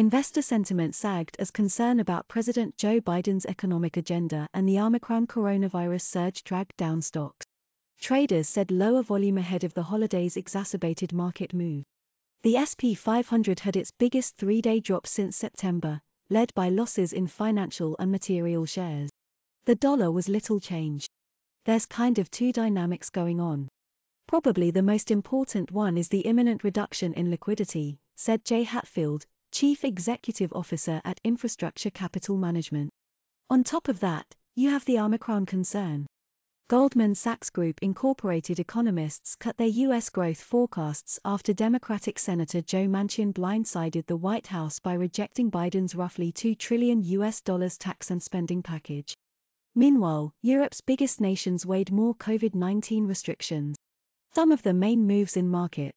Investor sentiment sagged as concern about President Joe Biden's economic agenda and the Omicron coronavirus surge dragged down stocks. Traders said lower volume ahead of the holidays exacerbated market move. The SP 500 had its biggest three day drop since September, led by losses in financial and material shares. The dollar was little changed. There's kind of two dynamics going on. Probably the most important one is the imminent reduction in liquidity, said Jay Hatfield, Chief Executive Officer at Infrastructure Capital Management. On top of that, you have the Omicron concern. Goldman Sachs Group Incorporated economists cut their U.S. growth forecasts after Democratic Senator Joe Manchin blindsided the White House by rejecting Biden's roughly 2 trillion U.S. dollars tax and spending package. Meanwhile, Europe's biggest nations weighed more COVID 19 restrictions. Some of the main moves in market